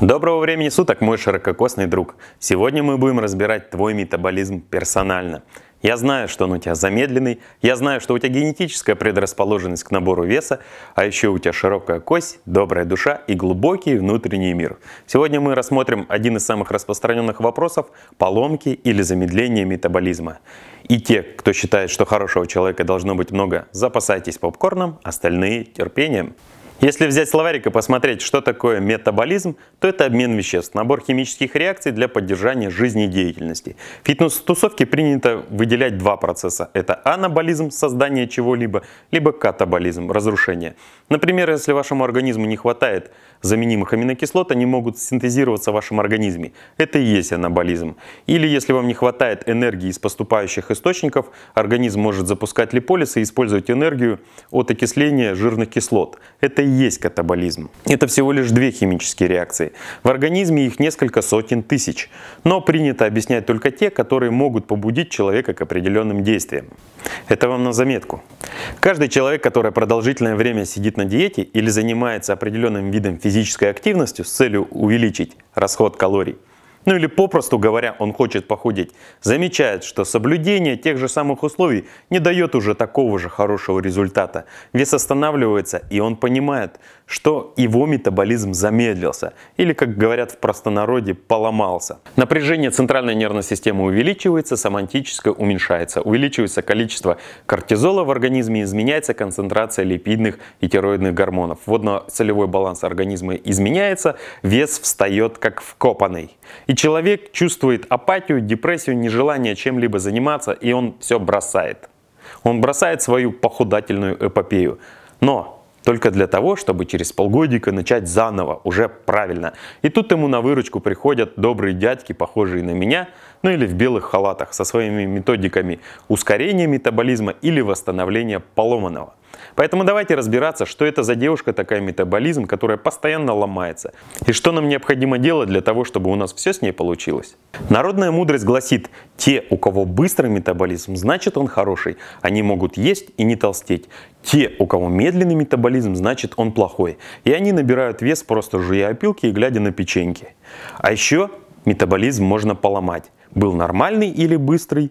Доброго времени суток, мой ширококосный друг. Сегодня мы будем разбирать твой метаболизм персонально. Я знаю, что он у тебя замедленный, я знаю, что у тебя генетическая предрасположенность к набору веса, а еще у тебя широкая кость, добрая душа и глубокий внутренний мир. Сегодня мы рассмотрим один из самых распространенных вопросов – поломки или замедление метаболизма. И те, кто считает, что хорошего человека должно быть много, запасайтесь попкорном, остальные – терпением. Если взять словарик и посмотреть, что такое метаболизм, то это обмен веществ, набор химических реакций для поддержания жизнедеятельности. В фитнес-тусовке принято выделять два процесса. Это анаболизм, создание чего-либо, либо катаболизм, разрушение. Например, если вашему организму не хватает заменимых аминокислот, они могут синтезироваться в вашем организме. Это и есть анаболизм. Или если вам не хватает энергии из поступающих источников, организм может запускать липолиз и использовать энергию от окисления жирных кислот. Это есть катаболизм. Это всего лишь две химические реакции. В организме их несколько сотен тысяч, но принято объяснять только те, которые могут побудить человека к определенным действиям. Это вам на заметку. Каждый человек, который продолжительное время сидит на диете или занимается определенным видом физической активности с целью увеличить расход калорий, ну или попросту говоря, он хочет похудеть. Замечает, что соблюдение тех же самых условий не дает уже такого же хорошего результата. Вес останавливается, и он понимает, что его метаболизм замедлился. Или, как говорят в простонародье, поломался. Напряжение центральной нервной системы увеличивается, семантическое уменьшается. Увеличивается количество кортизола в организме, изменяется концентрация липидных и тироидных гормонов. Водно-солевой баланс организма изменяется, вес встает как вкопанный. И человек чувствует апатию, депрессию, нежелание чем-либо заниматься, и он все бросает. Он бросает свою похудательную эпопею. Но только для того, чтобы через полгодика начать заново, уже правильно. И тут ему на выручку приходят добрые дядьки, похожие на меня, ну или в белых халатах, со своими методиками ускорения метаболизма или восстановления поломанного. Поэтому давайте разбираться, что это за девушка такая метаболизм, которая постоянно ломается, и что нам необходимо делать для того, чтобы у нас все с ней получилось. Народная мудрость гласит, те, у кого быстрый метаболизм, значит он хороший, они могут есть и не толстеть. Те, у кого медленный метаболизм, значит он плохой, и они набирают вес просто жуя опилки и глядя на печеньки. А еще метаболизм можно поломать. Был нормальный или быстрый,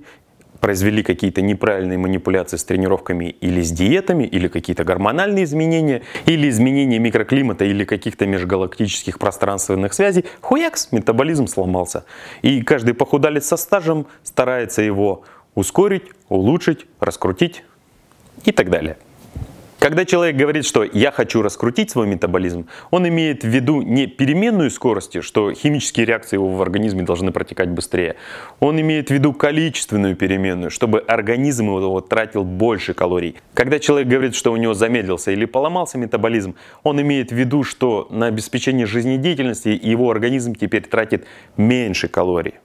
произвели какие-то неправильные манипуляции с тренировками или с диетами, или какие-то гормональные изменения, или изменения микроклимата, или каких-то межгалактических пространственных связей, хуякс, метаболизм сломался. И каждый похудалец со стажем старается его ускорить, улучшить, раскрутить и так далее. Когда человек говорит, что я хочу раскрутить свой метаболизм, он имеет в виду не переменную скорости, что химические реакции его в организме должны протекать быстрее. Он имеет в виду количественную переменную, чтобы организм его тратил больше калорий. Когда человек говорит, что у него замедлился или поломался метаболизм, он имеет в виду, что на обеспечение жизнедеятельности его организм теперь тратит меньше калорий.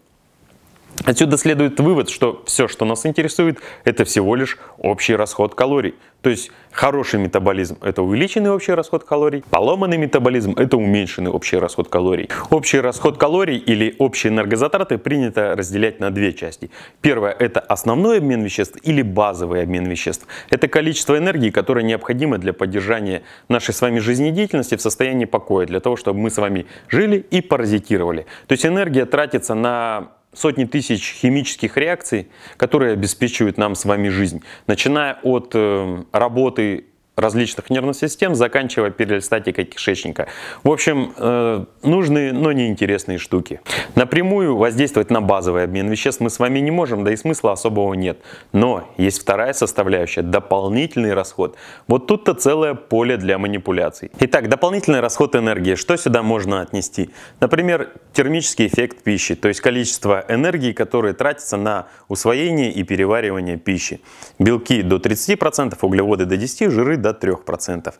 Отсюда следует вывод, что все, что нас интересует, это всего лишь общий расход калорий. То есть хороший метаболизм – это увеличенный общий расход калорий, поломанный метаболизм – это уменьшенный общий расход калорий. Общий расход калорий или общие энергозатраты принято разделять на две части. Первое – это основной обмен веществ или базовый обмен веществ. Это количество энергии, которое необходимо для поддержания нашей с вами жизнедеятельности в состоянии покоя, для того, чтобы мы с вами жили и паразитировали. То есть энергия тратится на сотни тысяч химических реакций, которые обеспечивают нам с вами жизнь. Начиная от э, работы различных нервных систем, заканчивая перистатикой кишечника. В общем, э, нужные, но неинтересные штуки. Напрямую воздействовать на базовый обмен веществ мы с вами не можем, да и смысла особого нет. Но есть вторая составляющая – дополнительный расход. Вот тут-то целое поле для манипуляций. Итак, дополнительный расход энергии. Что сюда можно отнести? Например, термический эффект пищи, то есть количество энергии, которое тратится на усвоение и переваривание пищи. Белки до 30%, углеводы до 10%, жиры до 3%.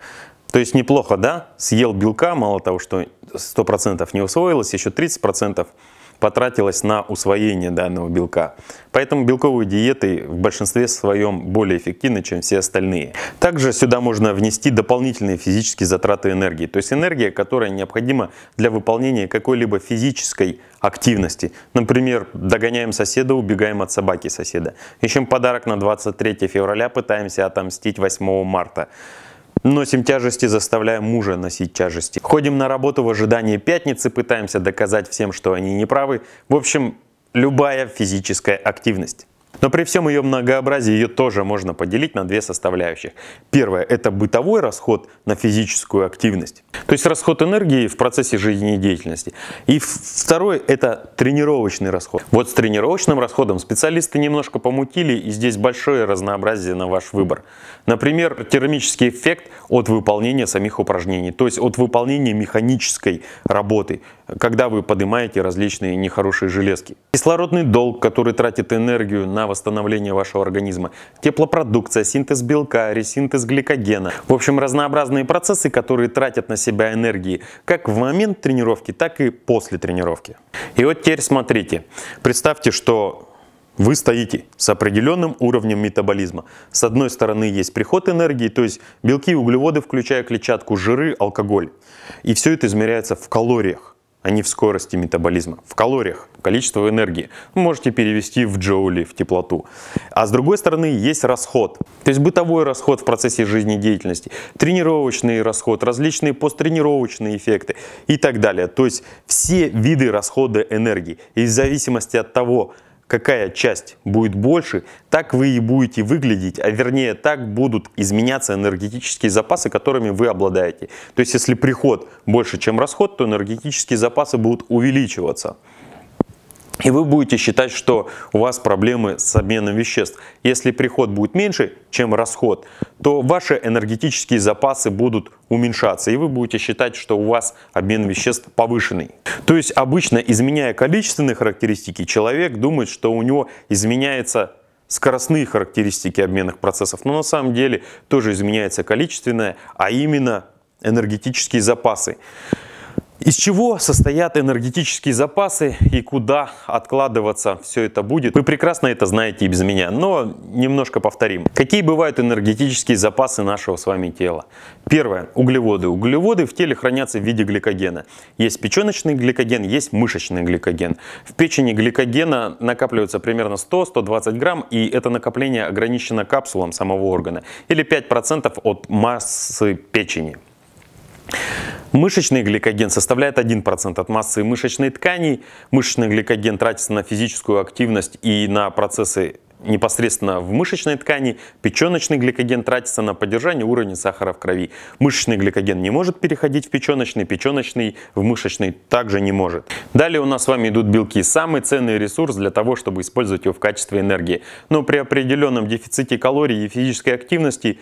То есть неплохо, да? Съел белка, мало того, что 100% не усвоилось, еще 30% потратилось на усвоение данного белка. Поэтому белковые диеты в большинстве своем более эффективны, чем все остальные. Также сюда можно внести дополнительные физические затраты энергии, то есть энергия, которая необходима для выполнения какой-либо физической активности. Например, догоняем соседа, убегаем от собаки соседа. Ищем подарок на 23 февраля, пытаемся отомстить 8 марта. Носим тяжести, заставляем мужа носить тяжести. Ходим на работу в ожидании пятницы, пытаемся доказать всем, что они не правы. В общем, любая физическая активность. Но при всем ее многообразии ее тоже можно поделить на две составляющих. Первое – это бытовой расход на физическую активность, то есть расход энергии в процессе жизнедеятельности. И второе – это тренировочный расход. Вот с тренировочным расходом специалисты немножко помутили, и здесь большое разнообразие на ваш выбор. Например, термический эффект от выполнения самих упражнений, то есть от выполнения механической работы, когда вы поднимаете различные нехорошие железки. Кислородный долг, который тратит энергию на на восстановление вашего организма. Теплопродукция, синтез белка, ресинтез гликогена. В общем, разнообразные процессы, которые тратят на себя энергии как в момент тренировки, так и после тренировки. И вот теперь смотрите. Представьте, что вы стоите с определенным уровнем метаболизма. С одной стороны есть приход энергии, то есть белки, углеводы, включая клетчатку, жиры, алкоголь. И все это измеряется в калориях а не в скорости метаболизма. В калориях, в количество энергии. Вы можете перевести в джоули, в теплоту. А с другой стороны, есть расход. То есть бытовой расход в процессе жизнедеятельности, тренировочный расход, различные посттренировочные эффекты и так далее. То есть все виды расхода энергии. И в зависимости от того, какая часть будет больше, так вы и будете выглядеть, а вернее так будут изменяться энергетические запасы, которыми вы обладаете. То есть если приход больше, чем расход, то энергетические запасы будут увеличиваться. И вы будете считать, что у вас проблемы с обменом веществ. Если приход будет меньше, чем расход, то ваши энергетические запасы будут уменьшаться. И вы будете считать, что у вас обмен веществ повышенный. То есть обычно, изменяя количественные характеристики, человек думает, что у него изменяются скоростные характеристики обменных процессов. Но на самом деле тоже изменяется количественное, а именно энергетические запасы. Из чего состоят энергетические запасы и куда откладываться все это будет? Вы прекрасно это знаете и без меня, но немножко повторим. Какие бывают энергетические запасы нашего с вами тела? Первое. Углеводы. Углеводы в теле хранятся в виде гликогена. Есть печеночный гликоген, есть мышечный гликоген. В печени гликогена накапливается примерно 100-120 грамм, и это накопление ограничено капсулом самого органа, или 5% от массы печени. Мышечный гликоген составляет 1% от массы мышечной ткани. Мышечный гликоген тратится на физическую активность и на процессы непосредственно в мышечной ткани. Печеночный гликоген тратится на поддержание уровня сахара в крови. Мышечный гликоген не может переходить в печеночный, печеночный в мышечный также не может. Далее у нас с вами идут белки. Самый ценный ресурс для того, чтобы использовать его в качестве энергии. Но при определенном дефиците калорий и физической активности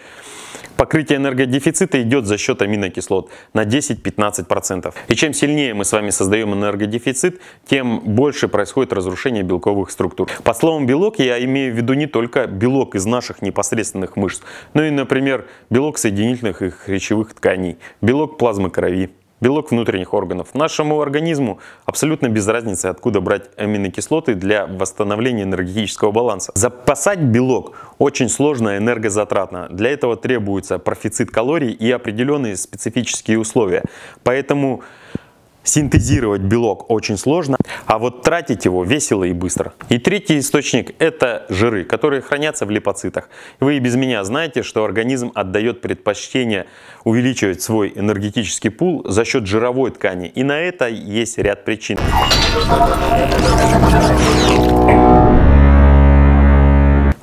Покрытие энергодефицита идет за счет аминокислот на 10-15%. И чем сильнее мы с вами создаем энергодефицит, тем больше происходит разрушение белковых структур. По словам белок я имею в виду не только белок из наших непосредственных мышц, но и, например, белок соединительных и хрящевых тканей, белок плазмы крови белок внутренних органов. Нашему организму абсолютно без разницы, откуда брать аминокислоты для восстановления энергетического баланса. Запасать белок очень сложно и энергозатратно. Для этого требуется профицит калорий и определенные специфические условия. Поэтому Синтезировать белок очень сложно, а вот тратить его весело и быстро. И третий источник – это жиры, которые хранятся в липоцитах. Вы и без меня знаете, что организм отдает предпочтение увеличивать свой энергетический пул за счет жировой ткани. И на это есть ряд причин.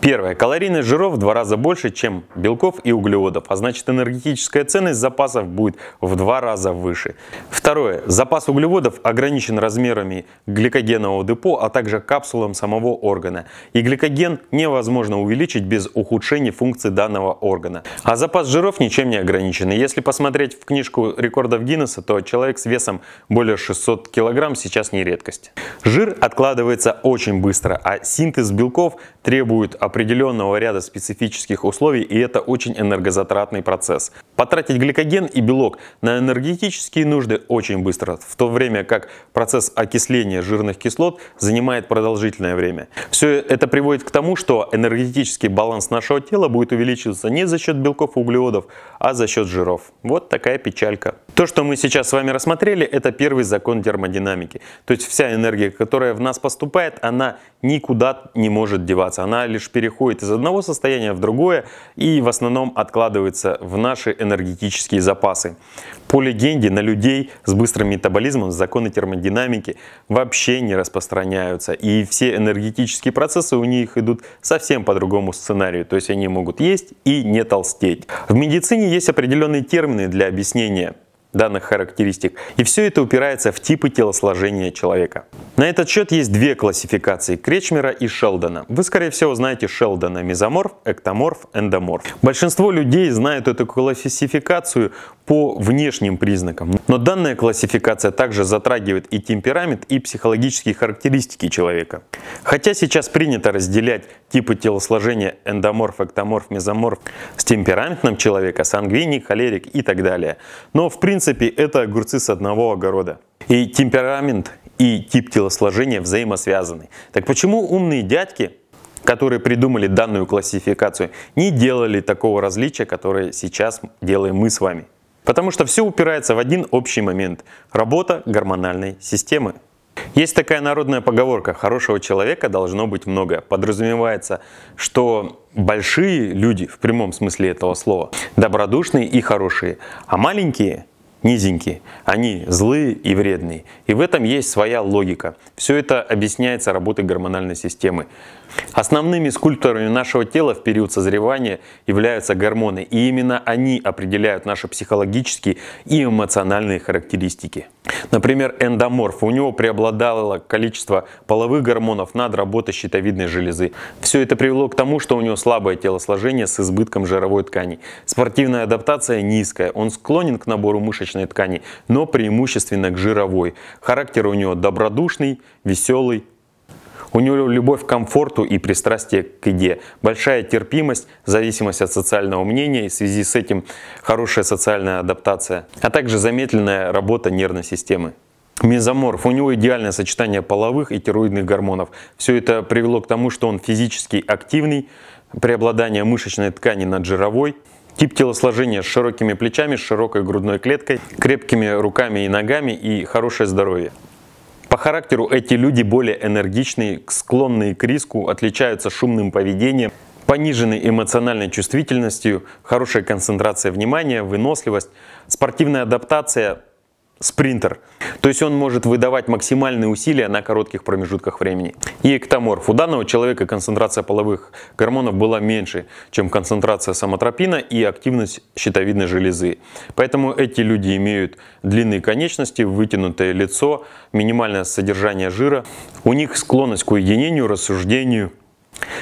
Первое. Калорийность жиров в два раза больше, чем белков и углеводов, а значит энергетическая ценность запасов будет в два раза выше. Второе. Запас углеводов ограничен размерами гликогенового депо, а также капсулом самого органа. И гликоген невозможно увеличить без ухудшения функции данного органа. А запас жиров ничем не ограничен. если посмотреть в книжку рекордов Гиннесса, то человек с весом более 600 кг сейчас не редкость. Жир откладывается очень быстро, а синтез белков требует определенного ряда специфических условий, и это очень энергозатратный процесс. Потратить гликоген и белок на энергетические нужды очень быстро, в то время как процесс окисления жирных кислот занимает продолжительное время. Все это приводит к тому, что энергетический баланс нашего тела будет увеличиваться не за счет белков и углеводов, а за счет жиров. Вот такая печалька. То, что мы сейчас с вами рассмотрели, это первый закон термодинамики. То есть вся энергия, которая в нас поступает, она никуда не может деваться, она лишь переходит из одного состояния в другое и в основном откладывается в наши энергетические запасы. По легенде, на людей с быстрым метаболизмом законы термодинамики вообще не распространяются, и все энергетические процессы у них идут совсем по другому сценарию, то есть они могут есть и не толстеть. В медицине есть определенные термины для объяснения данных характеристик. И все это упирается в типы телосложения человека. На этот счет есть две классификации – Кречмера и Шелдона. Вы, скорее всего, знаете Шелдона – мезоморф, эктоморф, эндоморф. Большинство людей знают эту классификацию по внешним признакам. Но данная классификация также затрагивает и темперамент, и психологические характеристики человека. Хотя сейчас принято разделять типы телосложения эндоморф, эктоморф, мезоморф с темпераментом человека, сангвиник, холерик и так далее. Но в принципе принципе, это огурцы с одного огорода. И темперамент, и тип телосложения взаимосвязаны. Так почему умные дядьки, которые придумали данную классификацию, не делали такого различия, которое сейчас делаем мы с вами? Потому что все упирается в один общий момент – работа гормональной системы. Есть такая народная поговорка «хорошего человека должно быть много». Подразумевается, что большие люди, в прямом смысле этого слова, добродушные и хорошие, а маленькие низенькие, они злые и вредные. И в этом есть своя логика. Все это объясняется работой гормональной системы. Основными скульпторами нашего тела в период созревания являются гормоны, и именно они определяют наши психологические и эмоциональные характеристики. Например, эндоморф. У него преобладало количество половых гормонов над работой щитовидной железы. Все это привело к тому, что у него слабое телосложение с избытком жировой ткани. Спортивная адаптация низкая. Он склонен к набору мышечной ткани, но преимущественно к жировой. Характер у него добродушный, веселый, у него любовь к комфорту и пристрастие к еде. Большая терпимость, зависимость от социального мнения и в связи с этим хорошая социальная адаптация, а также замедленная работа нервной системы. Мезоморф. У него идеальное сочетание половых и тироидных гормонов. Все это привело к тому, что он физически активный, преобладание мышечной ткани над жировой, Тип телосложения с широкими плечами, с широкой грудной клеткой, крепкими руками и ногами и хорошее здоровье. По характеру эти люди более энергичные, склонные к риску, отличаются шумным поведением, пониженной эмоциональной чувствительностью, хорошая концентрация внимания, выносливость, спортивная адаптация, спринтер. То есть он может выдавать максимальные усилия на коротких промежутках времени. И эктоморф. У данного человека концентрация половых гормонов была меньше, чем концентрация самотропина и активность щитовидной железы. Поэтому эти люди имеют длинные конечности, вытянутое лицо, минимальное содержание жира. У них склонность к уединению, рассуждению,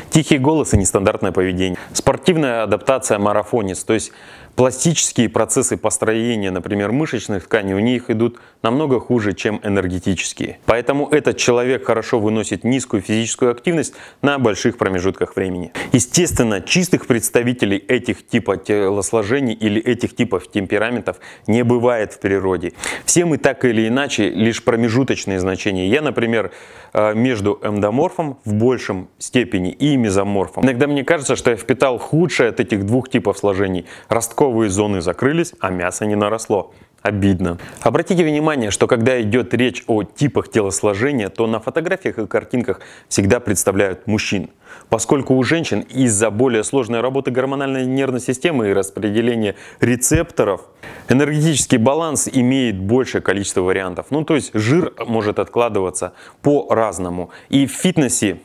Тихий голос и нестандартное поведение. Спортивная адаптация марафонец, то есть пластические процессы построения, например, мышечных тканей, у них идут намного хуже, чем энергетические. Поэтому этот человек хорошо выносит низкую физическую активность на больших промежутках времени. Естественно, чистых представителей этих типов телосложений или этих типов темпераментов не бывает в природе. Все мы так или иначе лишь промежуточные значения. Я, например, э, между эндоморфом в большем степени и мезоморфом. Иногда мне кажется, что я впитал худшее от этих двух типов сложений. ростков рисковые зоны закрылись, а мясо не наросло. Обидно. Обратите внимание, что когда идет речь о типах телосложения, то на фотографиях и картинках всегда представляют мужчин. Поскольку у женщин из-за более сложной работы гормональной нервной системы и распределения рецепторов, энергетический баланс имеет большее количество вариантов. Ну то есть жир может откладываться по-разному. И в фитнесе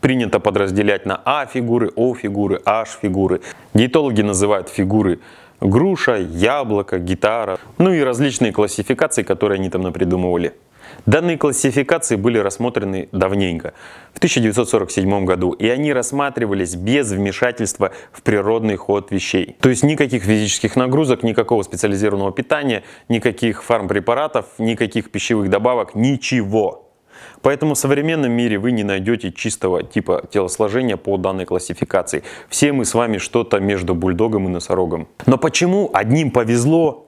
принято подразделять на А-фигуры, О-фигуры, H-фигуры. Диетологи называют фигуры груша, яблоко, гитара, ну и различные классификации, которые они там напридумывали. Данные классификации были рассмотрены давненько, в 1947 году, и они рассматривались без вмешательства в природный ход вещей. То есть никаких физических нагрузок, никакого специализированного питания, никаких фармпрепаратов, никаких пищевых добавок, ничего. Поэтому в современном мире вы не найдете чистого типа телосложения по данной классификации. Все мы с вами что-то между бульдогом и носорогом. Но почему одним повезло,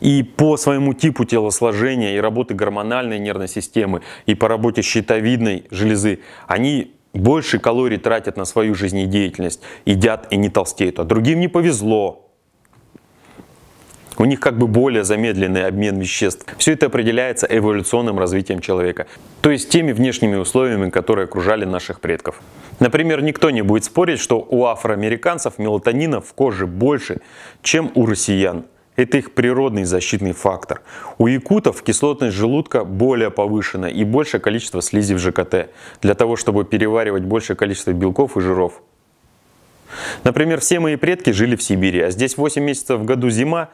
и по своему типу телосложения и работы гормональной нервной системы, и по работе щитовидной железы, они больше калорий тратят на свою жизнедеятельность, едят и не толстеют. А другим не повезло у них как бы более замедленный обмен веществ. Все это определяется эволюционным развитием человека, то есть теми внешними условиями, которые окружали наших предков. Например, никто не будет спорить, что у афроамериканцев мелатонина в коже больше, чем у россиян. Это их природный защитный фактор. У якутов кислотность желудка более повышена и большее количество слизи в ЖКТ, для того, чтобы переваривать большее количество белков и жиров. Например, все мои предки жили в Сибири, а здесь 8 месяцев в году зима,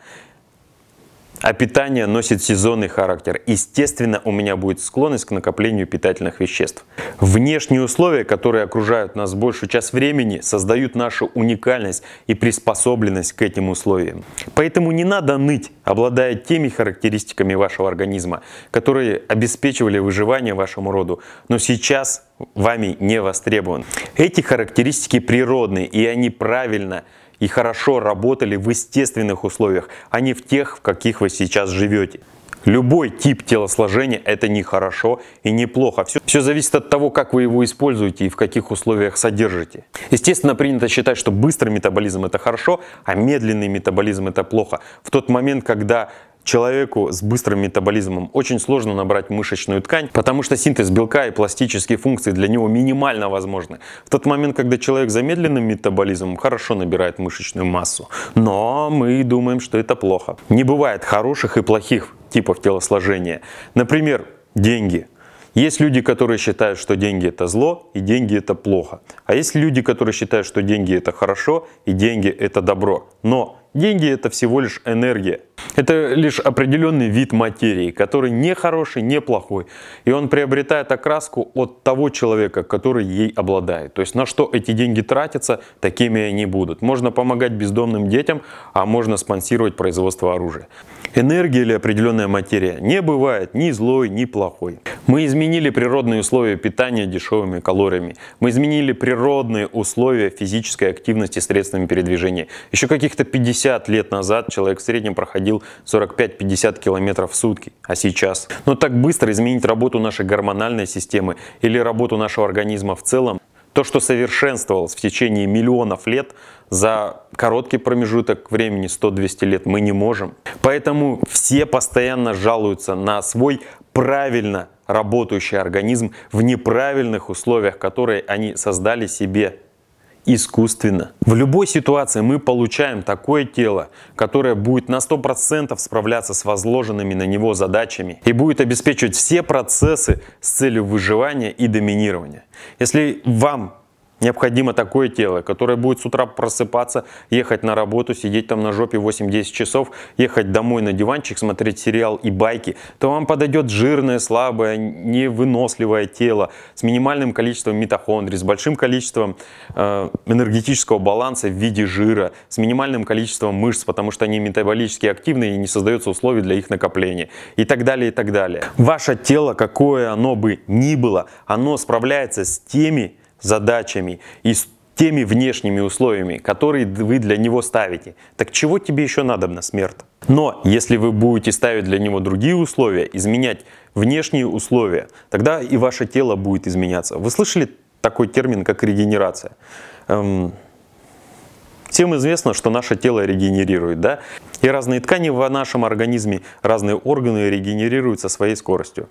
а питание носит сезонный характер. Естественно, у меня будет склонность к накоплению питательных веществ. Внешние условия, которые окружают нас большую часть времени, создают нашу уникальность и приспособленность к этим условиям. Поэтому не надо ныть, обладая теми характеристиками вашего организма, которые обеспечивали выживание вашему роду, но сейчас вами не востребован. Эти характеристики природные, и они правильно – и хорошо работали в естественных условиях, а не в тех, в каких вы сейчас живете. Любой тип телосложения – это не хорошо и не плохо. Все, все зависит от того, как вы его используете и в каких условиях содержите. Естественно, принято считать, что быстрый метаболизм – это хорошо, а медленный метаболизм – это плохо. В тот момент, когда Человеку с быстрым метаболизмом очень сложно набрать мышечную ткань, потому что синтез белка и пластические функции для него минимально возможны. В тот момент, когда человек с замедленным метаболизмом хорошо набирает мышечную массу. Но мы думаем, что это плохо. Не бывает хороших и плохих типов телосложения. Например, деньги. Есть люди, которые считают, что деньги это зло и деньги это плохо. А есть люди, которые считают, что деньги это хорошо и деньги это добро. Но деньги это всего лишь энергия. Это лишь определенный вид материи, который не хороший, не плохой. И он приобретает окраску от того человека, который ей обладает. То есть на что эти деньги тратятся, такими они будут. Можно помогать бездомным детям, а можно спонсировать производство оружия. Энергия или определенная материя не бывает ни злой, ни плохой. Мы изменили природные условия питания дешевыми калориями. Мы изменили природные условия физической активности средствами передвижения. Еще каких-то 50 лет назад человек в среднем проходил ходил 45-50 километров в сутки, а сейчас. Но так быстро изменить работу нашей гормональной системы или работу нашего организма в целом, то, что совершенствовалось в течение миллионов лет, за короткий промежуток времени, 100-200 лет, мы не можем. Поэтому все постоянно жалуются на свой правильно работающий организм в неправильных условиях, которые они создали себе искусственно. В любой ситуации мы получаем такое тело, которое будет на 100% справляться с возложенными на него задачами и будет обеспечивать все процессы с целью выживания и доминирования. Если вам Необходимо такое тело, которое будет с утра просыпаться, ехать на работу, сидеть там на жопе 8-10 часов, ехать домой на диванчик, смотреть сериал и байки, то вам подойдет жирное, слабое, невыносливое тело с минимальным количеством митохондрий, с большим количеством э, энергетического баланса в виде жира, с минимальным количеством мышц, потому что они метаболически активны и не создаются условия для их накопления и так далее, и так далее. Ваше тело, какое оно бы ни было, оно справляется с теми задачами и с теми внешними условиями, которые вы для него ставите. Так чего тебе еще надо на смерть? Но если вы будете ставить для него другие условия, изменять внешние условия, тогда и ваше тело будет изменяться. Вы слышали такой термин, как регенерация? Эм... Всем известно, что наше тело регенерирует, да? И разные ткани в нашем организме, разные органы регенерируют со своей скоростью.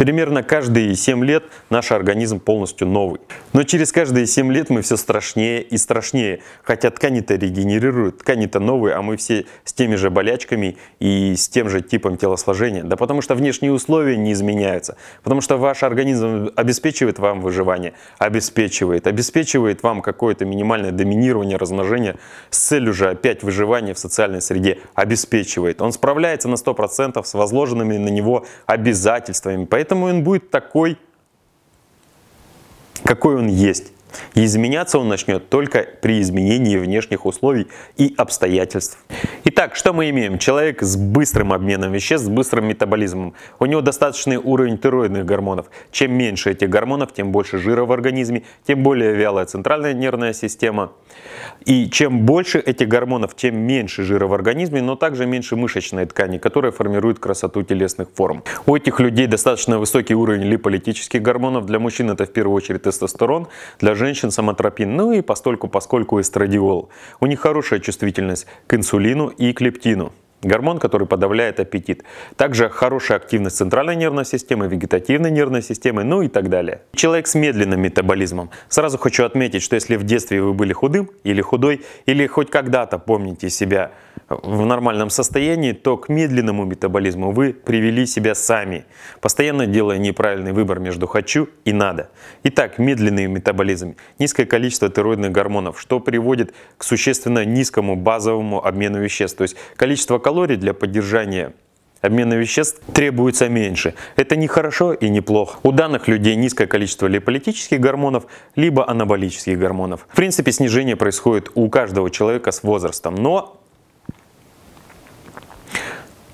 Примерно каждые 7 лет наш организм полностью новый. Но через каждые 7 лет мы все страшнее и страшнее, хотя ткани-то регенерируют, ткани-то новые, а мы все с теми же болячками и с тем же типом телосложения. Да потому что внешние условия не изменяются, потому что ваш организм обеспечивает вам выживание, обеспечивает, обеспечивает вам какое-то минимальное доминирование, размножение с целью же опять выживания в социальной среде, обеспечивает. Он справляется на 100% с возложенными на него обязательствами, поэтому Поэтому он будет такой, какой он есть. И изменяться он начнет только при изменении внешних условий и обстоятельств. Итак, что мы имеем? Человек с быстрым обменом веществ, с быстрым метаболизмом. У него достаточный уровень тироидных гормонов. Чем меньше этих гормонов, тем больше жира в организме, тем более вялая центральная нервная система. И чем больше этих гормонов, тем меньше жира в организме, но также меньше мышечной ткани, которая формирует красоту телесных форм. У этих людей достаточно высокий уровень липолитических гормонов. Для мужчин это в первую очередь тестостерон, для женщин самотропин, ну и постольку, поскольку эстрадиол. У них хорошая чувствительность к инсулину и к лептину гормон, который подавляет аппетит. Также хорошая активность центральной нервной системы, вегетативной нервной системы, ну и так далее. Человек с медленным метаболизмом. Сразу хочу отметить, что если в детстве вы были худым или худой, или хоть когда-то помните себя в нормальном состоянии, то к медленному метаболизму вы привели себя сами, постоянно делая неправильный выбор между «хочу» и «надо». Итак, медленный метаболизм, низкое количество тироидных гормонов, что приводит к существенно низкому базовому обмену веществ, то есть количество калорий, килокалорий для поддержания обмена веществ требуется меньше. Это не хорошо и не плохо. У данных людей низкое количество липолитических гормонов, либо анаболических гормонов. В принципе, снижение происходит у каждого человека с возрастом, но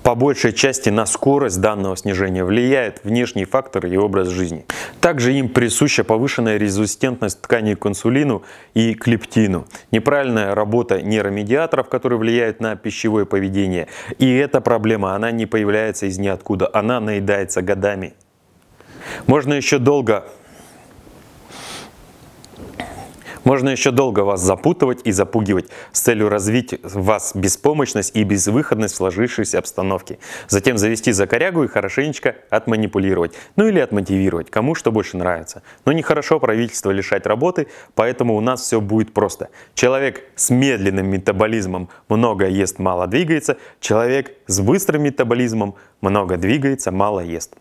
по большей части на скорость данного снижения влияет внешний фактор и образ жизни. Также им присуща повышенная резистентность тканей к инсулину и к лептину, неправильная работа нейромедиаторов, которые влияют на пищевое поведение. И эта проблема, она не появляется из ниоткуда, она наедается годами. Можно еще долго Можно еще долго вас запутывать и запугивать с целью развить в вас беспомощность и безвыходность в сложившейся обстановке. Затем завести за корягу и хорошенечко отманипулировать. Ну или отмотивировать, кому что больше нравится. Но нехорошо правительство лишать работы, поэтому у нас все будет просто. Человек с медленным метаболизмом много ест, мало двигается. Человек с быстрым метаболизмом много двигается, мало ест.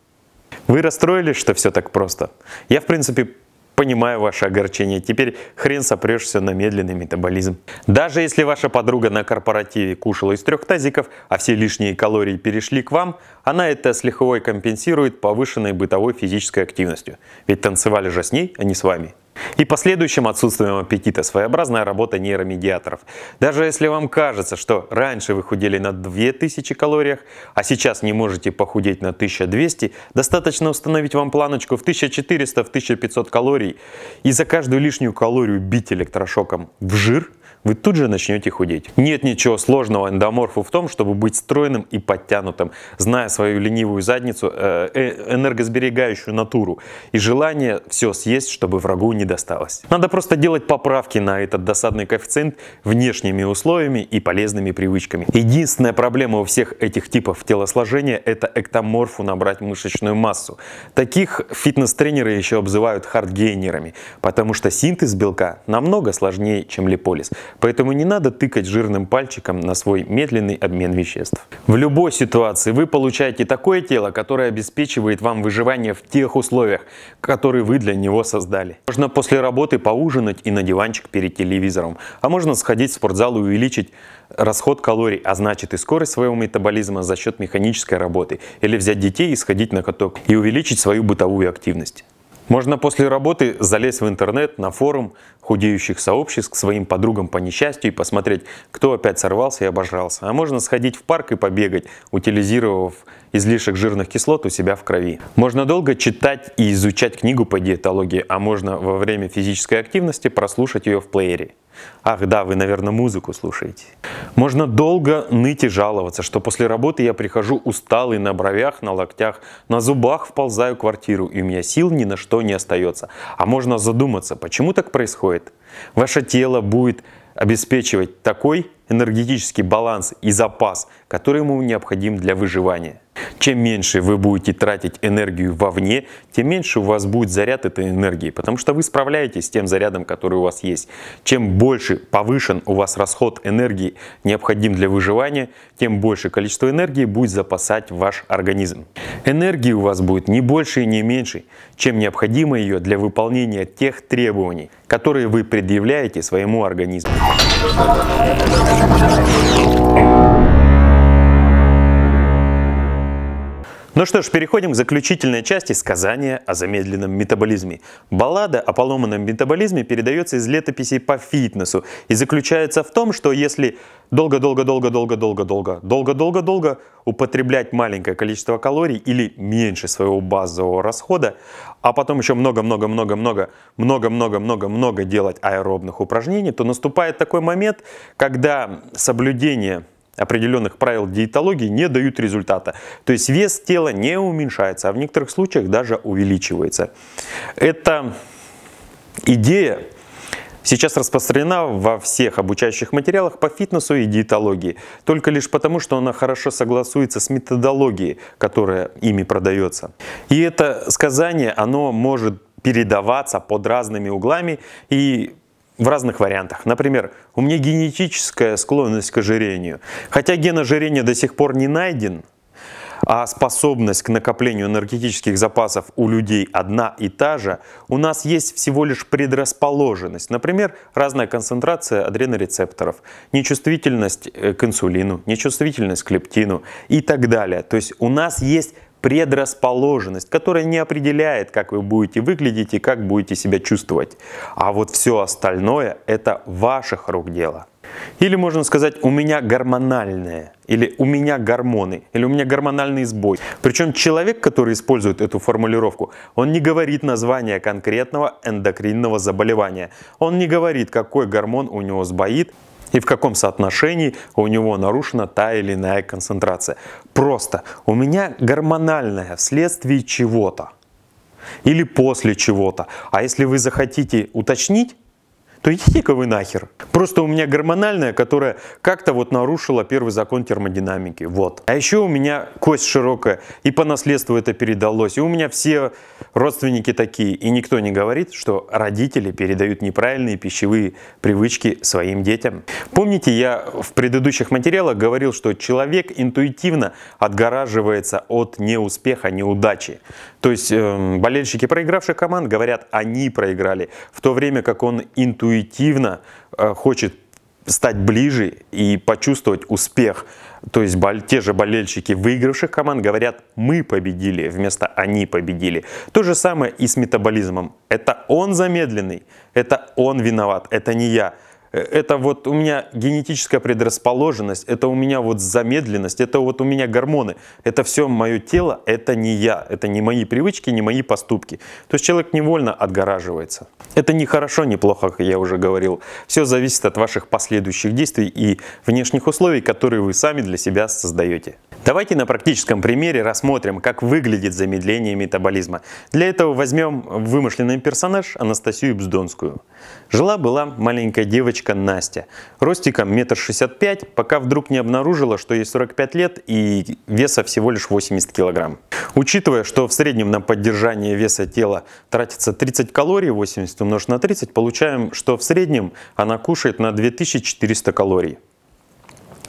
Вы расстроились, что все так просто? Я, в принципе, Понимаю ваше огорчение. Теперь хрен сопрешься на медленный метаболизм. Даже если ваша подруга на корпоративе кушала из трех тазиков, а все лишние калории перешли к вам, она это с лихвой компенсирует повышенной бытовой физической активностью. Ведь танцевали же с ней, а не с вами. И последующим отсутствием аппетита своеобразная работа нейромедиаторов. Даже если вам кажется, что раньше вы худели на 2000 калориях, а сейчас не можете похудеть на 1200, достаточно установить вам планочку в 1400-1500 калорий и за каждую лишнюю калорию бить электрошоком в жир – вы тут же начнете худеть. Нет ничего сложного эндоморфу в том, чтобы быть стройным и подтянутым, зная свою ленивую задницу, э, э энергосберегающую натуру и желание все съесть, чтобы врагу не досталось. Надо просто делать поправки на этот досадный коэффициент внешними условиями и полезными привычками. Единственная проблема у всех этих типов телосложения – это эктоморфу набрать мышечную массу. Таких фитнес-тренеры еще обзывают хардгейнерами, потому что синтез белка намного сложнее, чем липолиз. Поэтому не надо тыкать жирным пальчиком на свой медленный обмен веществ. В любой ситуации вы получаете такое тело, которое обеспечивает вам выживание в тех условиях, которые вы для него создали. Можно после работы поужинать и на диванчик перед телевизором, а можно сходить в спортзал и увеличить расход калорий, а значит и скорость своего метаболизма за счет механической работы, или взять детей и сходить на каток и увеличить свою бытовую активность. Можно после работы залезть в интернет, на форум худеющих сообществ к своим подругам по несчастью и посмотреть, кто опять сорвался и обожрался. А можно сходить в парк и побегать, утилизировав излишек жирных кислот у себя в крови. Можно долго читать и изучать книгу по диетологии, а можно во время физической активности прослушать ее в плеере. Ах, да, вы, наверное, музыку слушаете. Можно долго ныть и жаловаться, что после работы я прихожу усталый на бровях, на локтях, на зубах вползаю в квартиру, и у меня сил ни на что не остается. А можно задуматься, почему так происходит? Ваше тело будет обеспечивать такой энергетический баланс и запас, который ему необходим для выживания. Чем меньше вы будете тратить энергию вовне, тем меньше у вас будет заряд этой энергии, потому что вы справляетесь с тем зарядом, который у вас есть. Чем больше повышен у вас расход энергии, необходим для выживания, тем больше количество энергии будет запасать ваш организм. Энергии у вас будет не больше и не меньше, чем необходимо ее для выполнения тех требований, которые вы предъявляете своему организму. Ну что ж, переходим к заключительной части сказания о замедленном метаболизме. Баллада о поломанном метаболизме передается из летописей по фитнесу и заключается в том, что если долго-долго-долго-долго-долго-долго, долго-долго-долго употреблять маленькое количество калорий или меньше своего базового расхода, а потом еще много-много-много-много, много-много-много-много делать аэробных упражнений, то наступает такой момент, когда соблюдение определенных правил диетологии не дают результата. То есть вес тела не уменьшается, а в некоторых случаях даже увеличивается. Эта идея сейчас распространена во всех обучающих материалах по фитнесу и диетологии, только лишь потому, что она хорошо согласуется с методологией, которая ими продается. И это сказание, оно может передаваться под разными углами и в разных вариантах. Например, у меня генетическая склонность к ожирению. Хотя ген ожирения до сих пор не найден, а способность к накоплению энергетических запасов у людей одна и та же, у нас есть всего лишь предрасположенность. Например, разная концентрация адренорецепторов, нечувствительность э, к инсулину, нечувствительность к лептину и так далее. То есть у нас есть предрасположенность, которая не определяет, как вы будете выглядеть и как будете себя чувствовать. А вот все остальное – это ваших рук дело. Или можно сказать, у меня гормональное, или у меня гормоны, или у меня гормональный сбой. Причем человек, который использует эту формулировку, он не говорит название конкретного эндокринного заболевания. Он не говорит, какой гормон у него сбоит, и в каком соотношении у него нарушена та или иная концентрация. Просто у меня гормональная вследствие чего-то или после чего-то. А если вы захотите уточнить, то идите-ка вы нахер. Просто у меня гормональная, которая как-то вот нарушила первый закон термодинамики. Вот. А еще у меня кость широкая, и по наследству это передалось. И у меня все родственники такие. И никто не говорит, что родители передают неправильные пищевые привычки своим детям. Помните, я в предыдущих материалах говорил, что человек интуитивно отгораживается от неуспеха, неудачи. То есть э, болельщики проигравших команд говорят, они проиграли, в то время как он интуитивно э, хочет стать ближе и почувствовать успех. То есть те же болельщики выигравших команд говорят «мы победили» вместо «они победили». То же самое и с метаболизмом. Это он замедленный, это он виноват, это не я. Э, это вот у меня генетическая предрасположенность, это у меня вот замедленность, это вот у меня гормоны, это все мое тело, это не я, это не мои привычки, не мои поступки. То есть человек невольно отгораживается. Это не хорошо, не плохо, как я уже говорил. Все зависит от ваших последующих действий и внешних условий, которые вы сами для себя создаете. Давайте на практическом примере рассмотрим, как выглядит замедление метаболизма. Для этого возьмем вымышленный персонаж Анастасию Бздонскую. Жила-была маленькая девочка, девочка Настя. Ростиком метр шестьдесят пять, пока вдруг не обнаружила, что ей 45 лет и веса всего лишь 80 килограмм. Учитывая, что в среднем на поддержание веса тела тратится 30 калорий, 80 умножить на 30, получаем, что в среднем она кушает на 2400 калорий.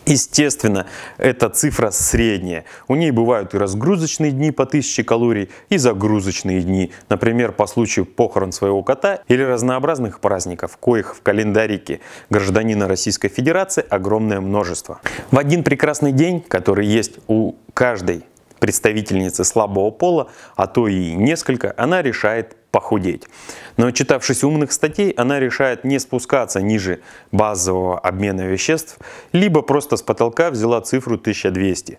Естественно, эта цифра средняя. У ней бывают и разгрузочные дни по 1000 калорий, и загрузочные дни, например, по случаю похорон своего кота или разнообразных праздников, коих в календарике гражданина Российской Федерации огромное множество. В один прекрасный день, который есть у каждой представительницы слабого пола, а то и несколько, она решает похудеть. Но читавшись умных статей, она решает не спускаться ниже базового обмена веществ, либо просто с потолка взяла цифру 1200.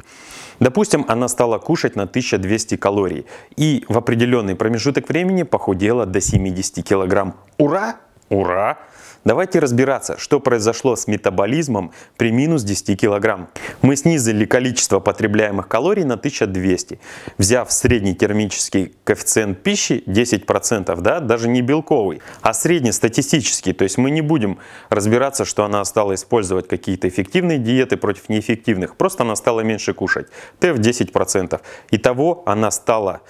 Допустим, она стала кушать на 1200 калорий и в определенный промежуток времени похудела до 70 килограмм. Ура! Ура! Давайте разбираться, что произошло с метаболизмом при минус 10 кг. Мы снизили количество потребляемых калорий на 1200, взяв средний термический коэффициент пищи 10%, да, даже не белковый, а среднестатистический. То есть мы не будем разбираться, что она стала использовать какие-то эффективные диеты против неэффективных, просто она стала меньше кушать. Т в 10%. Итого она стала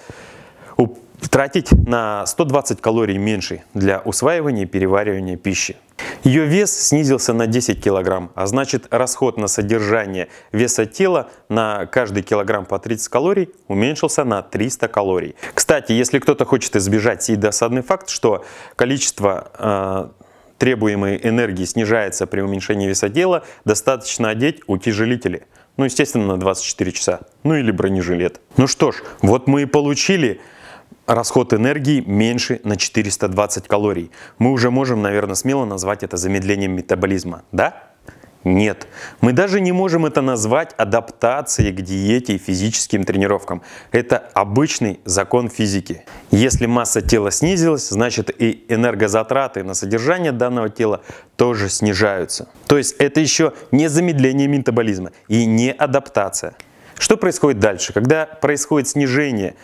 тратить на 120 калорий меньше для усваивания и переваривания пищи. Ее вес снизился на 10 кг, а значит расход на содержание веса тела на каждый килограмм по 30 калорий уменьшился на 300 калорий. Кстати, если кто-то хочет избежать сей досадный факт, что количество э, требуемой энергии снижается при уменьшении веса тела, достаточно одеть утяжелители. Ну, естественно, на 24 часа. Ну или бронежилет. Ну что ж, вот мы и получили расход энергии меньше на 420 калорий. Мы уже можем, наверное, смело назвать это замедлением метаболизма, да? Нет, мы даже не можем это назвать адаптацией к диете и физическим тренировкам. Это обычный закон физики. Если масса тела снизилась, значит и энергозатраты на содержание данного тела тоже снижаются. То есть это еще не замедление метаболизма и не адаптация. Что происходит дальше? Когда происходит снижение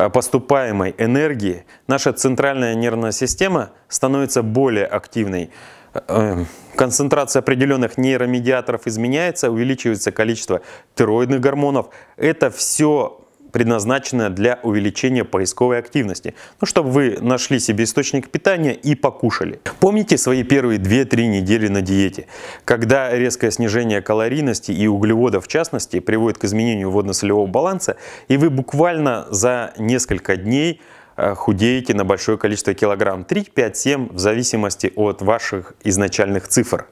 Э, поступаемой энергии наша центральная нервная система становится более активной. Э, э, концентрация определенных нейромедиаторов изменяется, увеличивается количество тироидных гормонов. Это все предназначена для увеличения поисковой активности. Ну, чтобы вы нашли себе источник питания и покушали. Помните свои первые 2-3 недели на диете, когда резкое снижение калорийности и углеводов в частности приводит к изменению водно-солевого баланса, и вы буквально за несколько дней э, худеете на большое количество килограмм, 3, 5, 7, в зависимости от ваших изначальных цифр.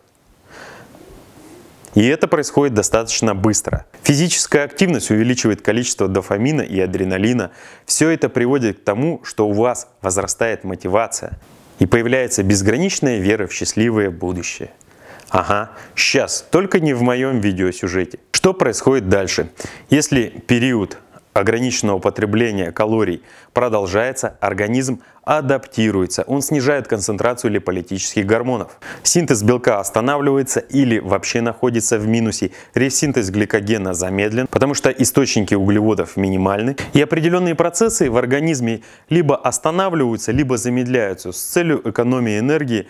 И это происходит достаточно быстро. Физическая активность увеличивает количество дофамина и адреналина. Все это приводит к тому, что у вас возрастает мотивация и появляется безграничная вера в счастливое будущее. Ага, сейчас, только не в моем видеосюжете. Что происходит дальше? Если период ограниченного потребления калорий продолжается, организм адаптируется. Он снижает концентрацию липолитических гормонов. Синтез белка останавливается или вообще находится в минусе. Ресинтез гликогена замедлен, потому что источники углеводов минимальны. И определенные процессы в организме либо останавливаются, либо замедляются с целью экономии энергии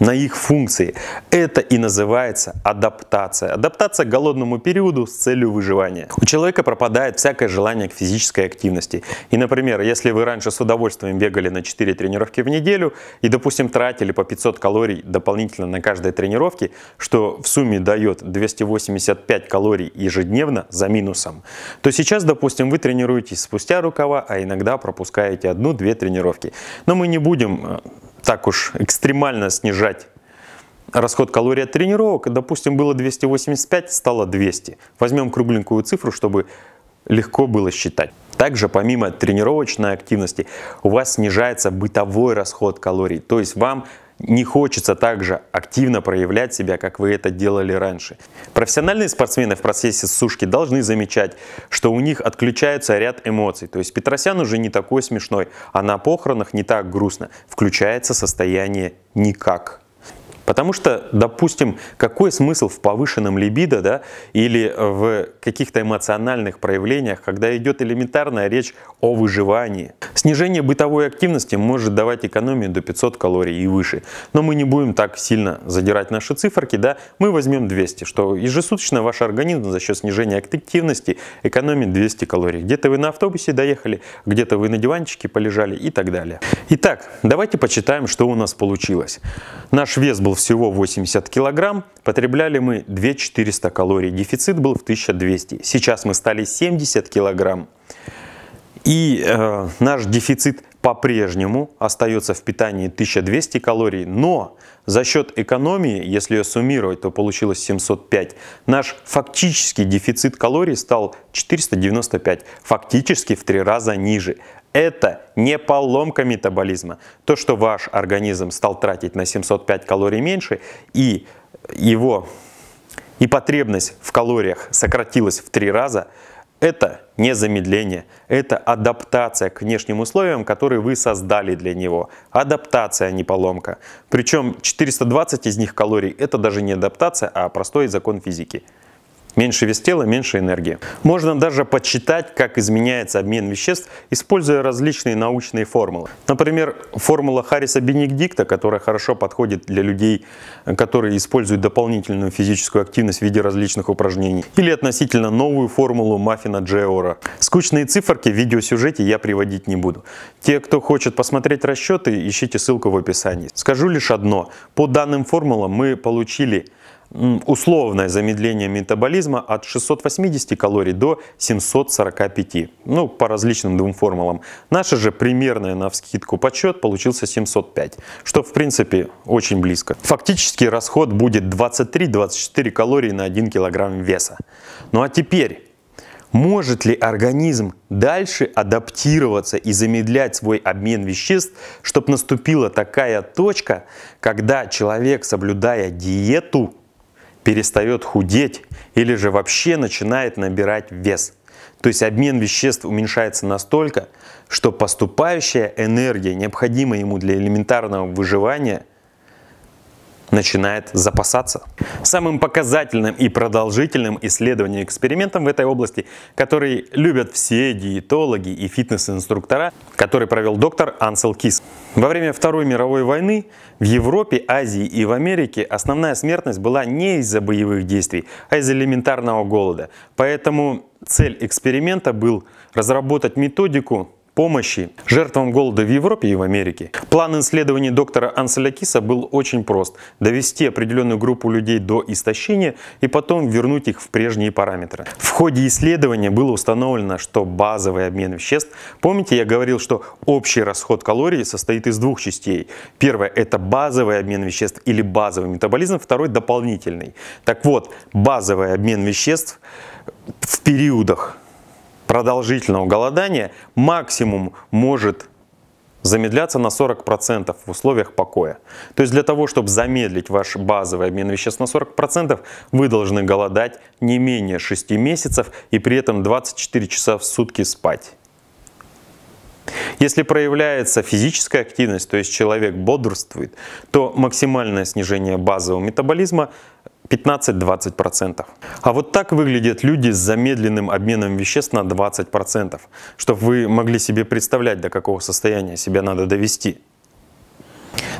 на их функции. Это и называется адаптация. Адаптация к голодному периоду с целью выживания. У человека пропадает всякое желание к физической активности. И, например, если вы раньше с удовольствием бегали на 4 тренировки в неделю и, допустим, тратили по 500 калорий дополнительно на каждой тренировке, что в сумме дает 285 калорий ежедневно за минусом, то сейчас, допустим, вы тренируетесь спустя рукава, а иногда пропускаете одну-две тренировки. Но мы не будем э, так уж экстремально снижать расход калорий от тренировок. Допустим, было 285, стало 200. Возьмем кругленькую цифру, чтобы легко было считать. Также помимо тренировочной активности у вас снижается бытовой расход калорий. То есть вам не хочется также активно проявлять себя, как вы это делали раньше. Профессиональные спортсмены в процессе сушки должны замечать, что у них отключается ряд эмоций. То есть Петросян уже не такой смешной, а на похоронах не так грустно. Включается состояние никак. Потому что, допустим, какой смысл в повышенном либидо да, или в каких-то эмоциональных проявлениях, когда идет элементарная речь о выживании? Снижение бытовой активности может давать экономию до 500 калорий и выше. Но мы не будем так сильно задирать наши циферки, да, мы возьмем 200, что ежесуточно ваш организм за счет снижения активности экономит 200 калорий. Где-то вы на автобусе доехали, где-то вы на диванчике полежали и так далее. Итак, давайте почитаем, что у нас получилось. Наш вес был всего 80 килограмм, потребляли мы 2400 калорий. Дефицит был в 1200. Сейчас мы стали 70 килограмм. И э, наш дефицит по-прежнему остается в питании 1200 калорий, но за счет экономии, если ее суммировать, то получилось 705. Наш фактический дефицит калорий стал 495, фактически в три раза ниже. Это не поломка метаболизма. То, что ваш организм стал тратить на 705 калорий меньше, и его и потребность в калориях сократилась в три раза, это не замедление, это адаптация к внешним условиям, которые вы создали для него. Адаптация, а не поломка. Причем 420 из них калорий – это даже не адаптация, а простой закон физики. Меньше вес тела, меньше энергии. Можно даже подсчитать, как изменяется обмен веществ, используя различные научные формулы. Например, формула Харриса-Бенедикта, которая хорошо подходит для людей, которые используют дополнительную физическую активность в виде различных упражнений. Или относительно новую формулу Маффина Джеора. Скучные циферки в видеосюжете я приводить не буду. Те, кто хочет посмотреть расчеты, ищите ссылку в описании. Скажу лишь одно. По данным формулам мы получили условное замедление метаболизма от 680 калорий до 745, ну, по различным двум формулам. Наше же примерное на вскидку подсчет получился 705, что, в принципе, очень близко. Фактически расход будет 23-24 калории на 1 килограмм веса. Ну а теперь... Может ли организм дальше адаптироваться и замедлять свой обмен веществ, чтобы наступила такая точка, когда человек, соблюдая диету, перестает худеть или же вообще начинает набирать вес. То есть обмен веществ уменьшается настолько, что поступающая энергия, необходимая ему для элементарного выживания – начинает запасаться. Самым показательным и продолжительным исследованием экспериментом в этой области, который любят все диетологи и фитнес-инструктора, который провел доктор Ансел Кис. Во время Второй мировой войны в Европе, Азии и в Америке основная смертность была не из-за боевых действий, а из за элементарного голода. Поэтому цель эксперимента был разработать методику помощи жертвам голода в Европе и в Америке. План исследования доктора Анселякиса был очень прост – довести определенную группу людей до истощения и потом вернуть их в прежние параметры. В ходе исследования было установлено, что базовый обмен веществ, помните я говорил, что общий расход калорий состоит из двух частей. Первое – это базовый обмен веществ или базовый метаболизм, второй – дополнительный. Так вот, базовый обмен веществ в периодах продолжительного голодания максимум может замедляться на 40% в условиях покоя. То есть для того, чтобы замедлить ваш базовый обмен веществ на 40%, вы должны голодать не менее 6 месяцев и при этом 24 часа в сутки спать. Если проявляется физическая активность, то есть человек бодрствует, то максимальное снижение базового метаболизма 15-20%. А вот так выглядят люди с замедленным обменом веществ на 20%, чтобы вы могли себе представлять, до какого состояния себя надо довести.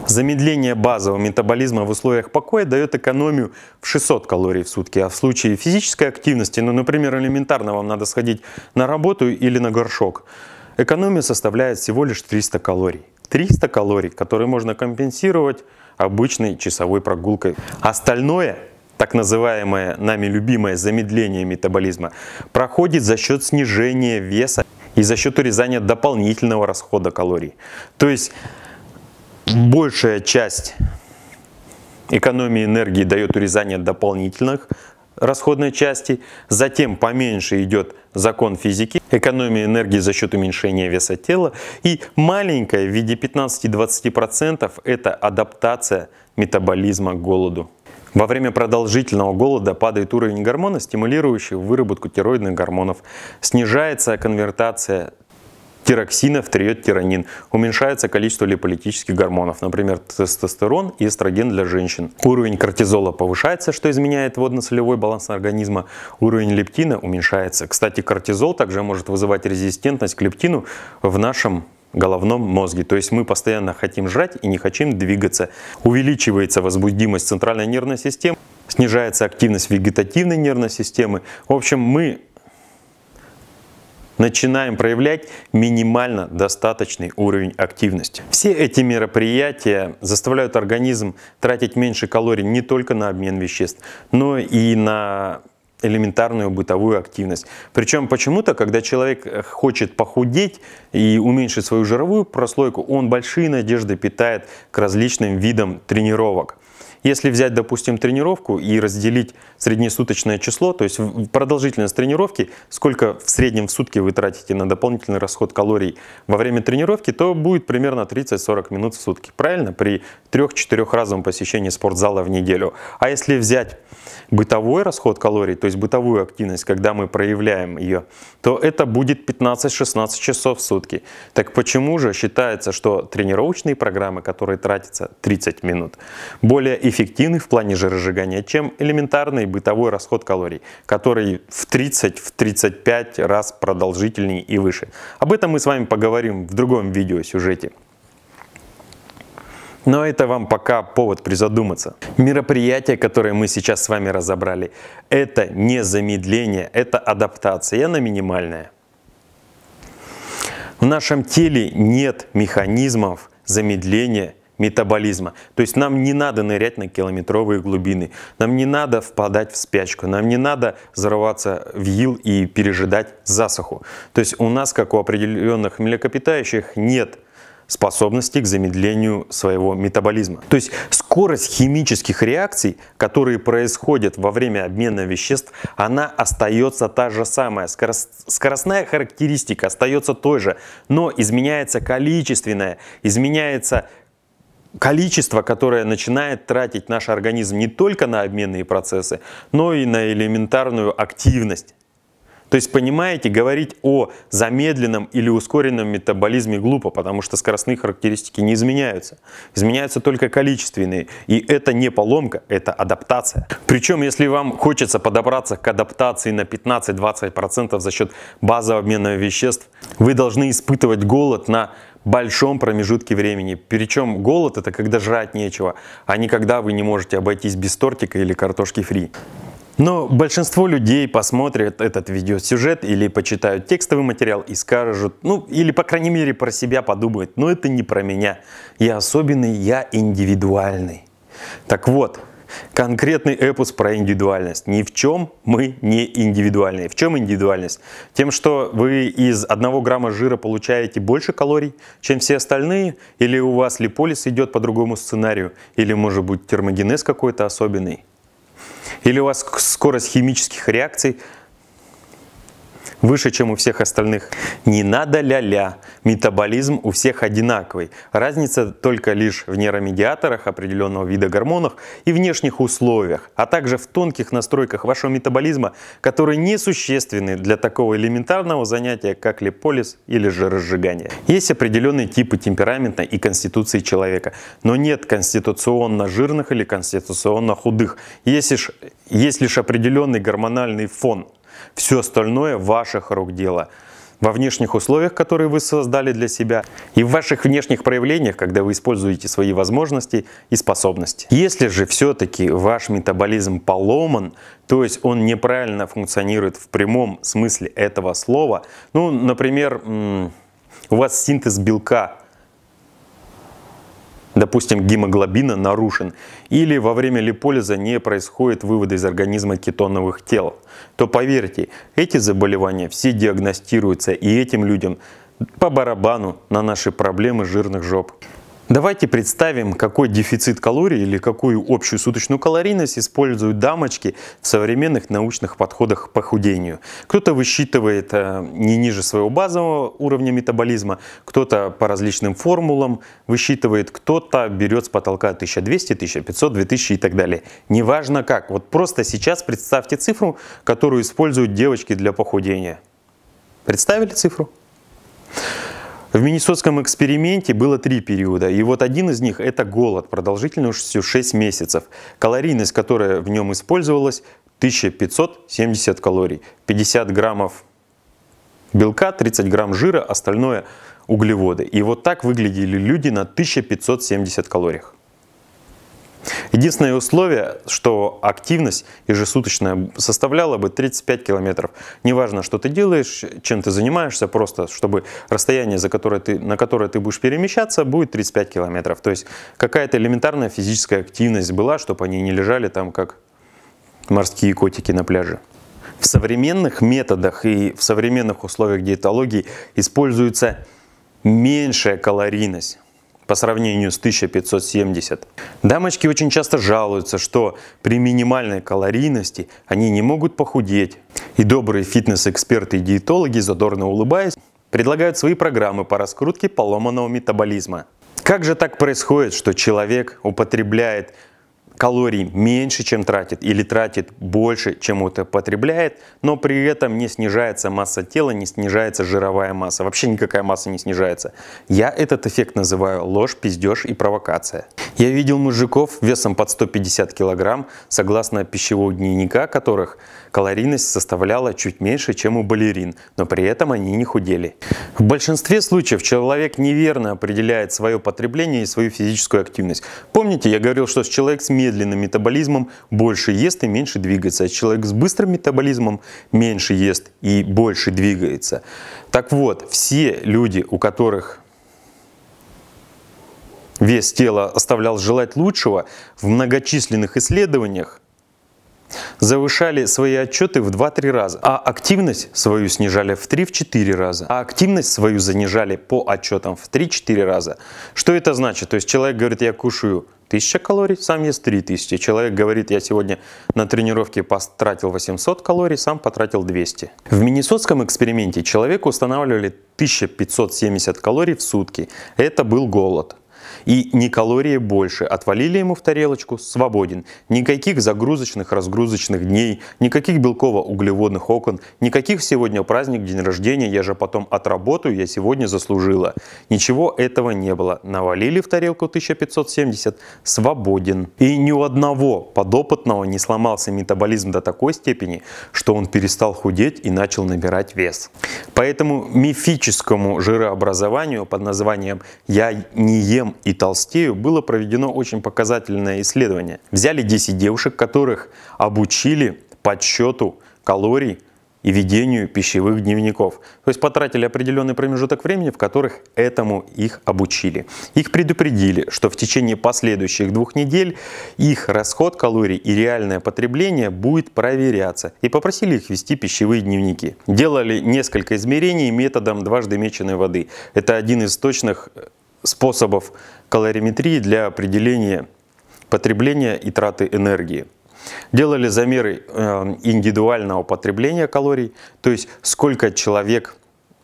Замедление базового метаболизма в условиях покоя дает экономию в 600 калорий в сутки, а в случае физической активности, ну, например, элементарно вам надо сходить на работу или на горшок, экономия составляет всего лишь 300 калорий. 300 калорий, которые можно компенсировать обычной часовой прогулкой. Остальное так называемое нами любимое замедление метаболизма, проходит за счет снижения веса и за счет урезания дополнительного расхода калорий. То есть большая часть экономии энергии дает урезание дополнительных расходной части, затем поменьше идет закон физики, экономия энергии за счет уменьшения веса тела и маленькая в виде 15-20% это адаптация метаболизма к голоду. Во время продолжительного голода падает уровень гормона, стимулирующий выработку тироидных гормонов. Снижается конвертация тироксина в триодтиронин. Уменьшается количество липолитических гормонов, например, тестостерон и эстроген для женщин. Уровень кортизола повышается, что изменяет водно-солевой баланс организма. Уровень лептина уменьшается. Кстати, кортизол также может вызывать резистентность к лептину в нашем головном мозге. То есть мы постоянно хотим жрать и не хотим двигаться. Увеличивается возбудимость центральной нервной системы, снижается активность вегетативной нервной системы. В общем, мы начинаем проявлять минимально достаточный уровень активности. Все эти мероприятия заставляют организм тратить меньше калорий не только на обмен веществ, но и на элементарную бытовую активность. Причем почему-то, когда человек э, хочет похудеть и уменьшить свою жировую прослойку, он большие надежды питает к различным видам тренировок. Если взять, допустим, тренировку и разделить среднесуточное число, то есть продолжительность тренировки, сколько в среднем в сутки вы тратите на дополнительный расход калорий во время тренировки, то будет примерно 30-40 минут в сутки. Правильно? При 3-4 разовом посещении спортзала в неделю. А если взять бытовой расход калорий, то есть бытовую активность, когда мы проявляем ее, то это будет 15-16 часов в сутки. Так почему же считается, что тренировочные программы, которые тратятся 30 минут, более эффективны в плане жиросжигания, чем элементарный бытовой расход калорий, который в 30-35 в раз продолжительнее и выше. Об этом мы с вами поговорим в другом видеосюжете. Но это вам пока повод призадуматься. Мероприятие, которое мы сейчас с вами разобрали, это не замедление, это адаптация, на минимальная. В нашем теле нет механизмов замедления метаболизма. То есть нам не надо нырять на километровые глубины, нам не надо впадать в спячку, нам не надо взрываться в ил и пережидать засуху. То есть у нас, как у определенных млекопитающих, нет способности к замедлению своего метаболизма. То есть скорость химических реакций, которые происходят во время обмена веществ, она остается та же самая. Скоростная характеристика остается той же, но изменяется количественная, изменяется количество, которое начинает тратить наш организм не только на обменные процессы, но и на элементарную активность. То есть, понимаете, говорить о замедленном или ускоренном метаболизме глупо, потому что скоростные характеристики не изменяются. Изменяются только количественные. И это не поломка, это адаптация. Причем, если вам хочется подобраться к адаптации на 15-20% за счет базового обмена веществ, вы должны испытывать голод на большом промежутке времени. Причем голод это когда жрать нечего, а не когда вы не можете обойтись без тортика или картошки фри. Но большинство людей посмотрят этот видеосюжет или почитают текстовый материал и скажут, ну или по крайней мере про себя подумают, но это не про меня. Я особенный, я индивидуальный. Так вот, Конкретный эпос про индивидуальность. Ни в чем мы не индивидуальные. В чем индивидуальность? Тем, что вы из одного грамма жира получаете больше калорий, чем все остальные, или у вас липолиз идет по другому сценарию, или может быть термогенез какой-то особенный, или у вас скорость химических реакций – выше, чем у всех остальных. Не надо ля-ля, метаболизм у всех одинаковый. Разница только лишь в нейромедиаторах определенного вида гормонах и внешних условиях, а также в тонких настройках вашего метаболизма, которые несущественны для такого элементарного занятия, как липолиз или жиросжигание. Есть определенные типы темперамента и конституции человека, но нет конституционно жирных или конституционно худых. Есть лишь, есть лишь определенный гормональный фон, все остальное ваших рук дело. Во внешних условиях, которые вы создали для себя, и в ваших внешних проявлениях, когда вы используете свои возможности и способности. Если же все-таки ваш метаболизм поломан, то есть он неправильно функционирует в прямом смысле этого слова, ну, например, у вас синтез белка допустим, гемоглобина нарушен, или во время липолиза не происходит вывода из организма кетоновых тел, то поверьте, эти заболевания все диагностируются и этим людям по барабану на наши проблемы жирных жоп. Давайте представим, какой дефицит калорий или какую общую суточную калорийность используют дамочки в современных научных подходах к похудению. Кто-то высчитывает э, не ниже своего базового уровня метаболизма, кто-то по различным формулам высчитывает, кто-то берет с потолка 1200, 1500, 2000 и так далее. Неважно как, вот просто сейчас представьте цифру, которую используют девочки для похудения. Представили цифру? В Миннесотском эксперименте было три периода, и вот один из них – это голод продолжительностью 6 месяцев, калорийность, которая в нем использовалась, 1570 калорий, 50 граммов белка, 30 грамм жира, остальное – углеводы. И вот так выглядели люди на 1570 калориях. Единственное условие, что активность ежесуточная составляла бы 35 километров. Неважно, что ты делаешь, чем ты занимаешься, просто чтобы расстояние, за которое ты, на которое ты будешь перемещаться, будет 35 километров. То есть какая-то элементарная физическая активность была, чтобы они не лежали там как морские котики на пляже. В современных методах и в современных условиях диетологии используется меньшая калорийность по сравнению с 1570. Дамочки очень часто жалуются, что при минимальной калорийности они не могут похудеть. И добрые фитнес-эксперты и диетологи, задорно улыбаясь, предлагают свои программы по раскрутке поломанного метаболизма. Как же так происходит, что человек употребляет калорий меньше, чем тратит, или тратит больше, чем это потребляет, но при этом не снижается масса тела, не снижается жировая масса, вообще никакая масса не снижается. Я этот эффект называю ложь, пиздеж и провокация. Я видел мужиков весом под 150 килограмм, согласно пищевого дневника которых Калорийность составляла чуть меньше, чем у балерин, но при этом они не худели. В большинстве случаев человек неверно определяет свое потребление и свою физическую активность. Помните, я говорил, что человек с медленным метаболизмом больше ест и меньше двигается, а человек с быстрым метаболизмом меньше ест и больше двигается. Так вот, все люди, у которых вес тела оставлял желать лучшего, в многочисленных исследованиях завышали свои отчеты в 2-3 раза, а активность свою снижали в 3-4 раза, а активность свою занижали по отчетам в 3-4 раза. Что это значит? То есть человек говорит, я кушаю 1000 калорий, сам ест 3000. Человек говорит, я сегодня на тренировке потратил 800 калорий, сам потратил 200. В Миннесотском эксперименте человеку устанавливали 1570 калорий в сутки. Это был голод и ни калории больше. Отвалили ему в тарелочку, свободен. Никаких загрузочных, разгрузочных дней, никаких белково-углеводных окон, никаких сегодня праздник, день рождения, я же потом отработаю, я сегодня заслужила. Ничего этого не было. Навалили в тарелку 1570, свободен. И ни у одного подопытного не сломался метаболизм до такой степени, что он перестал худеть и начал набирать вес. Поэтому мифическому жирообразованию под названием «я не ем и и толстею, было проведено очень показательное исследование. Взяли 10 девушек, которых обучили подсчету калорий и ведению пищевых дневников. То есть потратили определенный промежуток времени, в которых этому их обучили. Их предупредили, что в течение последующих двух недель их расход калорий и реальное потребление будет проверяться. И попросили их вести пищевые дневники. Делали несколько измерений методом дважды меченой воды. Это один из точных э, способов калориметрии для определения потребления и траты энергии. Делали замеры э, индивидуального потребления калорий, то есть сколько человек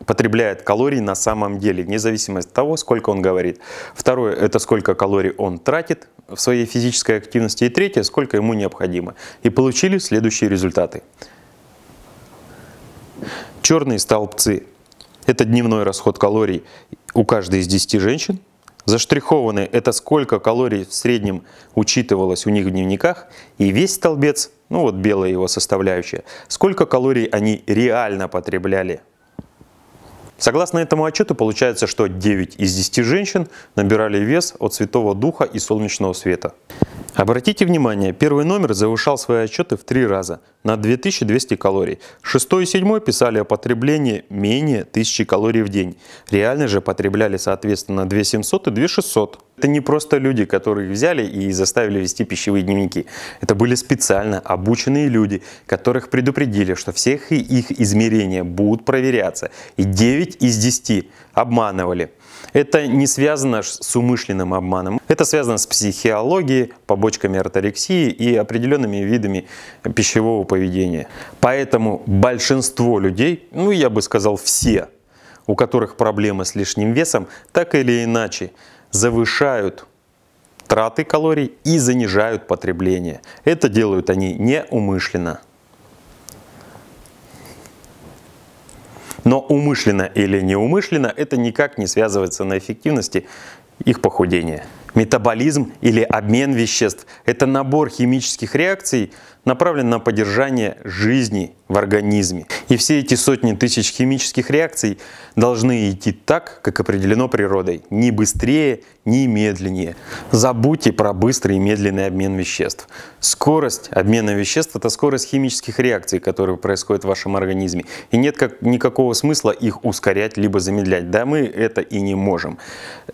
потребляет калорий на самом деле, вне зависимости от того, сколько он говорит. Второе, это сколько калорий он тратит в своей физической активности. И третье, сколько ему необходимо. И получили следующие результаты. Черные столбцы – это дневной расход калорий у каждой из 10 женщин. Заштрихованы – это сколько калорий в среднем учитывалось у них в дневниках. И весь столбец, ну вот белая его составляющая, сколько калорий они реально потребляли Согласно этому отчету получается, что 9 из 10 женщин набирали вес от Святого Духа и Солнечного Света. Обратите внимание, первый номер завышал свои отчеты в три раза на 2200 калорий. Шестой и седьмой писали о потреблении менее 1000 калорий в день. Реально же потребляли соответственно 2700 и 2600. Это не просто люди, которых взяли и заставили вести пищевые дневники. Это были специально обученные люди, которых предупредили, что всех их измерения будут проверяться. И 9 из 10 обманывали. Это не связано с умышленным обманом. Это связано с психиологией, побочками орторексии и определенными видами пищевого поведения. Поэтому большинство людей, ну я бы сказал все, у которых проблемы с лишним весом, так или иначе завышают траты калорий и занижают потребление. Это делают они неумышленно. Но умышленно или неумышленно это никак не связывается на эффективности их похудения. Метаболизм или обмен веществ – это набор химических реакций, направлен на поддержание жизни в организме. И все эти сотни тысяч химических реакций должны идти так, как определено природой, ни быстрее, ни медленнее. Забудьте про быстрый и медленный обмен веществ. Скорость обмена веществ – это скорость химических реакций, которые происходят в вашем организме. И нет как, никакого смысла их ускорять либо замедлять. Да мы это и не можем.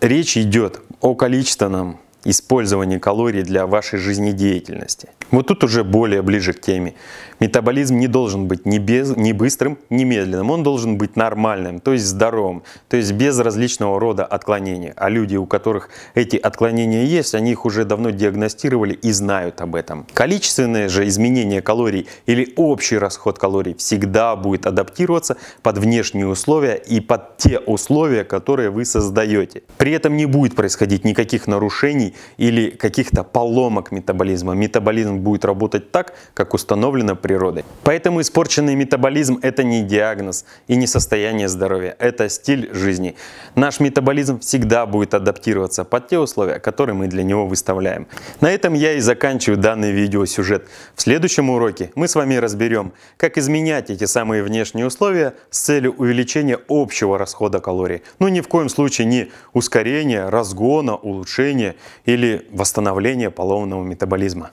Речь идет о количестве планом использования калорий для вашей жизнедеятельности. Вот тут уже более ближе к теме. Метаболизм не должен быть ни, без, ни быстрым, ни медленным. Он должен быть нормальным, то есть здоровым, то есть без различного рода отклонений. А люди, у которых эти отклонения есть, они их уже давно диагностировали и знают об этом. Количественное же изменение калорий или общий расход калорий всегда будет адаптироваться под внешние условия и под те условия, которые вы создаете. При этом не будет происходить никаких нарушений или каких-то поломок метаболизма. Метаболизм будет работать так, как установлено природой. Поэтому испорченный метаболизм – это не диагноз и не состояние здоровья, это стиль жизни. Наш метаболизм всегда будет адаптироваться под те условия, которые мы для него выставляем. На этом я и заканчиваю данный видеосюжет. В следующем уроке мы с вами разберем, как изменять эти самые внешние условия с целью увеличения общего расхода калорий. Но ну, ни в коем случае не ускорения, разгона, улучшения или восстановления половного метаболизма.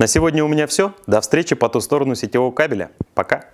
На сегодня у меня все. До встречи по ту сторону сетевого кабеля. Пока.